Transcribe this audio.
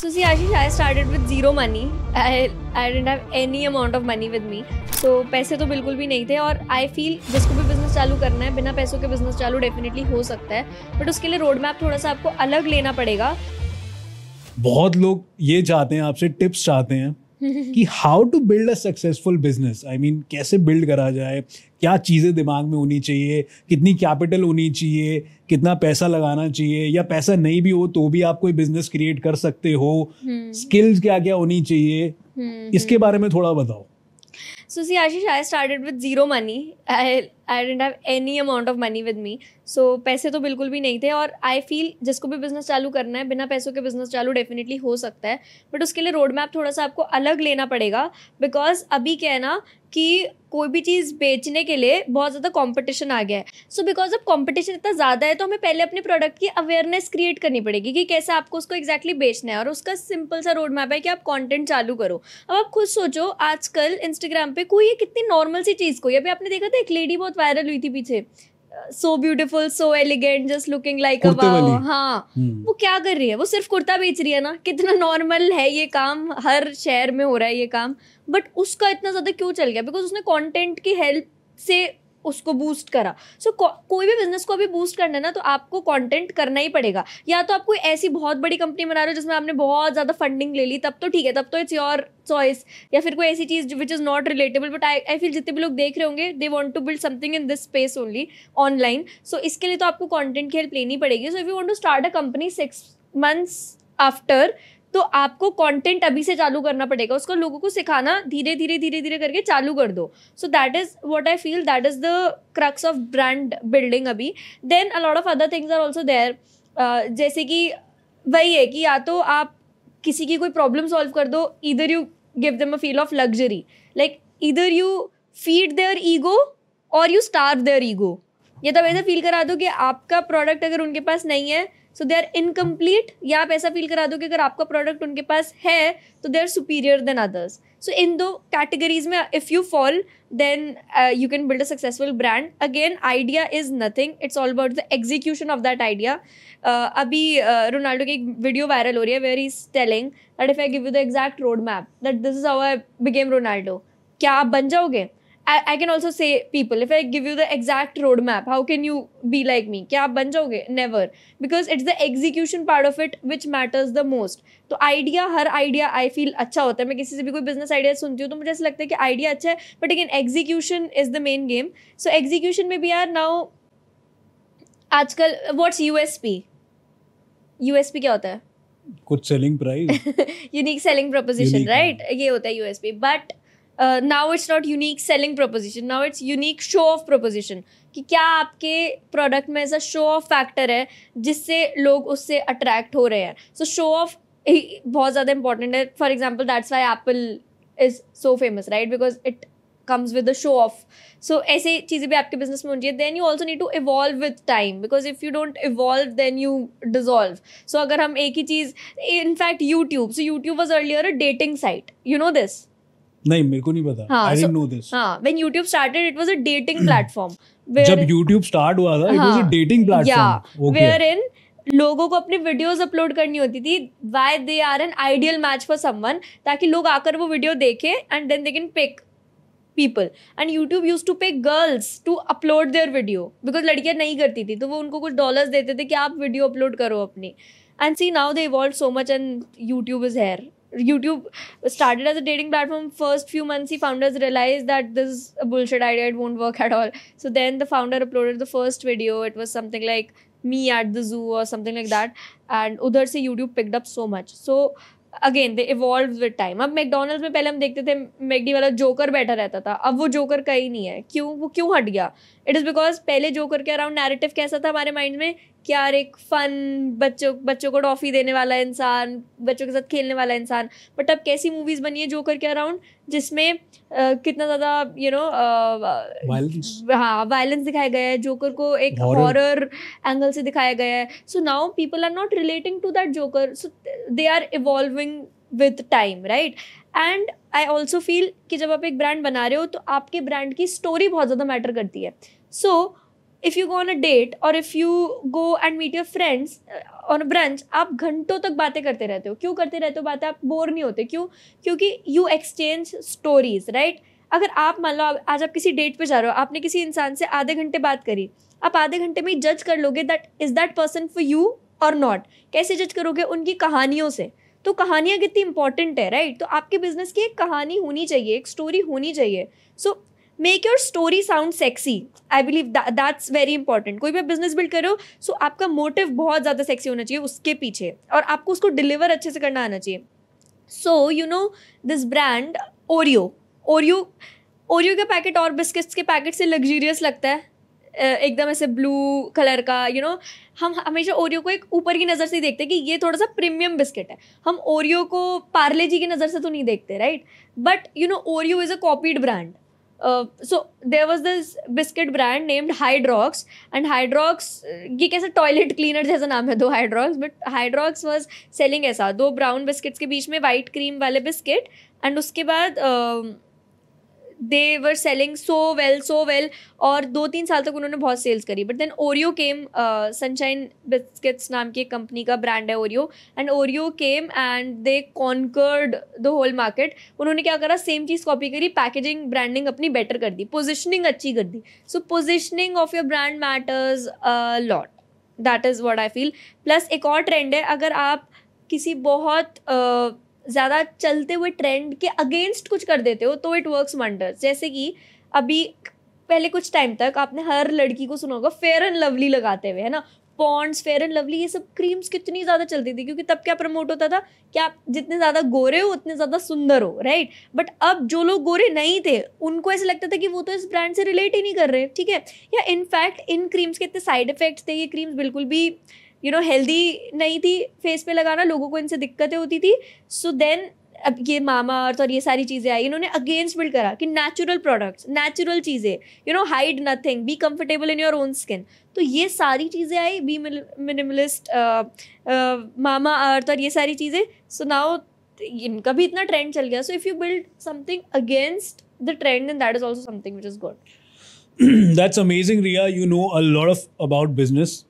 So see actually, I started with zero money. I, I didn't have any amount of money with me. So पैसे तो बिल्कुल भी नहीं थे और I feel जिसको भी business चालू करना है बिना पैसों के business चालू definitely हो सकता है But उसके लिए road map थोड़ा सा आपको अलग लेना पड़ेगा बहुत लोग ये चाहते हैं आपसे tips चाहते हैं कि how to build a successful business I mean कैसे बिल्ड करा जाए क्या चीज़ें दिमाग में होनी चाहिए कितनी कैपिटल होनी चाहिए कितना पैसा लगाना चाहिए या पैसा नहीं भी हो तो भी आप कोई बिजनेस क्रिएट कर सकते हो स्किल्स हम्म। क्या क्या होनी चाहिए हम्म, इसके हम्म। बारे में थोड़ा बताओ सुशी Ashish I started with zero money I didn't have any amount of money with me so पैसे तो बिल्कुल भी नहीं थे और आई फील जिसको भी बिज़नेस चालू करना है बिना पैसों के बिज़नेस चालू डेफिनेटली हो सकता है बट उसके लिए रोड मैप थोड़ा सा आपको अलग लेना पड़ेगा बिकॉज अभी क्या है ना कि कोई भी चीज़ बेचने के लिए बहुत ज़्यादा कंपटीशन आ गया है सो बिकॉज अब कंपटीशन इतना ज़्यादा है तो हमें पहले अपने प्रोडक्ट की अवेयरनेस क्रिएट करनी पड़ेगी कि कैसे आपको उसको एग्जैक्टली exactly बेचना है और उसका सिंपल सा रोड मैप है कि आप कंटेंट चालू करो अब आप खुद सोचो आजकल इंस्टाग्राम पे कोई ये कितनी नॉर्मल सी चीज़ को अभी आपने देखा था एक लेडी बहुत वायरल हुई थी पीछे so beautiful so elegant just looking like a हाँ हम्म। वो क्या कर रही है वो सिर्फ कुर्ता बेच रही है ना कितना नॉर्मल है ये काम हर शहर में हो रहा है ये काम बट उसका इतना ज्यादा क्यों चल गया बिकॉज उसने कॉन्टेंट की हेल्प से उसको बूस्ट करा सो so, को, कोई भी बिजनेस को अभी बूस्ट करना है ना तो आपको कंटेंट करना ही पड़ेगा या तो आप कोई ऐसी बहुत बड़ी कंपनी बना रहे हो जिसमें आपने बहुत ज़्यादा फंडिंग ले ली तब तो ठीक है तब तो इट्स योर चॉइस या फिर कोई ऐसी चीज़ which is not relatable but I I feel जितने भी लोग देख रहे होंगे they want to build something in this space only online so इसके लिए तो आपको कॉन्टेंट की हेल्प लेनी पड़ेगी so if you want to start a company six months after तो आपको कंटेंट अभी से चालू करना पड़ेगा उसको लोगों को सिखाना धीरे धीरे धीरे धीरे करके चालू कर दो so that is what I feel that is the crux of brand building अभी then a lot of other things are also there जैसे कि वही है कि या तो आप किसी की कोई प्रॉब्लम सॉल्व कर दो इधर you give them a feel of luxury like इधर यू फीड देयर ईगो और यू स्टार्व देयर ईगो ये तब ऐसा फील करा दो कि आपका प्रोडक्ट अगर उनके पास नहीं है सो दे आर इनकम्प्लीट या आप ऐसा फील करा दो कि अगर आपका प्रोडक्ट उनके पास है तो they are superior than others so इन दो कैटेगरीज में if you fall then you can build a successful brand again idea is nothing it's all about the execution of that idea अभी uh, रोनाल्डो की एक video viral हो रही है where is telling that if I give you the exact road map that this is how I Ronaldo क्या आप बन जाओगे आई कैन ऑल्सो से people if I I give you the exact roadmap, how can you be like me? क्या आप बन जाओगे? Never. Because it's the execution part of it which matters the most. तो आइडिया हर idea I feel अच्छा होता है मैं किसी से भी कोई बिजनेस आइडिया सुनती हूँ तो मुझे ऐसा लगता है कि आइडिया अच्छा है but again execution is the main game so execution में भी आर नाउ आजकल व्हाट्स यूएसपी यूएसपी क्या होता है कुछ selling price unique selling proposition right ये होता है USP but now it's not unique selling proposition now it's unique show off proposition कि क्या आपके प्रोडक्ट में ऐसा शो ऑफ फैक्टर है जिससे लोग उससे अट्रैक्ट हो रहे हैं सो शो ऑफ बहुत ज़्यादा इंपॉर्टेंट है for example that's why Apple is so famous right because it comes with the show off so ऐसी चीज़ें भी आपके बिजनेस में होनी चाहिए then you also need to evolve with time because if you don't evolve then you dissolve so अगर हम एक ही चीज़ in fact YouTube so YouTube was earlier a dating site you know this नहीं मेरे को नहीं पता आई डिडंट नो दिस हां when YouTube started it was a dating platform जब YouTube स्टार्ट हुआ था it was a dating platform okay where इन लोगों को अपनी वीडियोस अपलोड करनी होती थी why they are an ideal match for someone ताकि लोग आकर वो वीडियो देखें and then they can pick people and YouTube use to pay girls to upload their video because लड़कियां नहीं करती थी तो वो उनको कुछ डॉलर्स देते थे कि आप वीडियो अपलोड करो अपनी and see now they evolve so much and YouTube is here YouTube started as a dating platform. First few months, the founders realized that this is a bullshit idea. It won't work at all. So then the founder uploaded the first video. It was something like me at the zoo or something like that. And उधर से YouTube picked up so much. So again they evolve with time अब McDonald में पहले हम देखते थे मैगडी वाला joker बैठा रहता था अब वो जोकर कहीं नहीं है क्यों वो क्यों हट गया इट इज़ बिकॉज पहले जोकर के अराउंड नैरेटिव कैसा था हमारे माइंड में कि यार एक फन बच्चों बच्चों को टॉफ़ी देने वाला इंसान बच्चों के साथ खेलने वाला इंसान बट अब कैसी मूवीज़ बनी है जोकर के अराउंड जिसमें कितना ज़्यादा यू नो हाँ वायलेंस दिखाया गया है जोकर को एक हॉरर एंगल से दिखाया गया है so now people are not relating to that joker so they are evolving with time right and I also feel कि जब आप एक ब्रांड बना रहे हो तो आपके ब्रांड की स्टोरी बहुत ज़्यादा मैटर करती है so so, if you go on a date और if you go and meet your friends on brunch आप घंटों तक बातें करते रहते हो क्यों करते रहते हो बातें आप बोर नहीं होते क्यों क्योंकि यू एक्सचेंज स्टोरीज राइट अगर आप मान लो आज आप किसी डेट पे जा रहे हो आपने किसी इंसान से आधे घंटे बात करी आप आधे घंटे में ही जज कर लोगे that is that person for you और नॉट कैसे जज करोगे उनकी कहानियों से तो कहानियाँ कितनी इंपॉर्टेंट है राइट right? तो आपके बिजनेस की एक कहानी होनी चाहिए एक स्टोरी होनी चाहिए so so, make your story sound sexy I believe that's very important कोई भी बिजनेस बिल्ड करो सो आपका मोटिव बहुत ज़्यादा सेक्सी होना चाहिए उसके पीछे और आपको उसको डिलीवर अच्छे से करना आना चाहिए so you know this brand Oreo Oreo Oreo का पैकेट और बिस्किट्स के पैकेट से लग्जूरियस लगता है एकदम ऐसे ब्लू कलर का यू you नो know, हम हमेशा ओरियो को एक ऊपर की नज़र से ही देखते हैं कि ये थोड़ा सा प्रीमियम बिस्किट है हम ओरियो को पार्ले जी की नज़र से तो नहीं देखते right but you know Oreo is a copied brand so there was this biscuit brand named Hydrox and Hydrox ये कैसे टॉयलेट क्लीनर जैसा नाम है though Hydrox but Hydrox was selling ऐसा दो ब्राउन बिस्किट्स के बीच में वाइट क्रीम वाले बिस्किट एंड उसके बाद uh, they were selling so well so well और दो तीन साल तक उन्होंने बहुत सेल्स करी but then Oreo came Sunshine biscuits नाम की कंपनी का ब्रांड है Oreo and Oreo came and they conquered the whole market उन्होंने क्या करा सेम चीज़ कॉपी करी पैकेजिंग ब्रांडिंग अपनी बेटर कर दी पोजिशनिंग अच्छी कर दी so positioning of your brand matters lot that is what I feel plus एक और ट्रेंड है अगर आप किसी बहुत uh, ज़्यादा चलते हुए ट्रेंड के अगेंस्ट कुछ कर देते हो तो इट वर्क्स वंडर्स जैसे कि अभी पहले कुछ टाइम तक आपने हर लड़की को सुना होगा फेयर एंड लवली लगाते हुए है ना पॉन्ड्स फेयर एंड लवली ये सब क्रीम्स कितनी ज़्यादा चलती थी क्योंकि तब क्या प्रमोट होता था कि आप जितने ज़्यादा गोरे हो उतने ज़्यादा सुंदर हो राइट बट अब जो लोग गोरे नहीं थे उनको ऐसा लगता था कि वो तो इस ब्रांड से रिलेट ही नहीं कर रहे ठीक है या इनफैक्ट इन क्रीम्स के इतने साइड इफेक्ट्स थे ये क्रीम्स बिल्कुल भी यू नो हेल्दी नहीं थी फेस पे लगाना लोगों को इनसे दिक्कतें होती थी सो देन अब ये मामा अर्थ तो और ये सारी चीज़ें आई इन्होंने अगेंस्ट बिल्ड करा कि नेचुरल प्रोडक्ट्स नेचुरल चीज़ें you know hide nothing be comfortable in your own skin तो ये सारी चीज़ें आई बी मिनिमलिस्ट मामा अर्थ तो और ये सारी चीज़ें सो नाउ इनका भी इतना ट्रेंड चल गया so if you build something against the trend in that is also something which is good that's amazing ria you know a lot of about business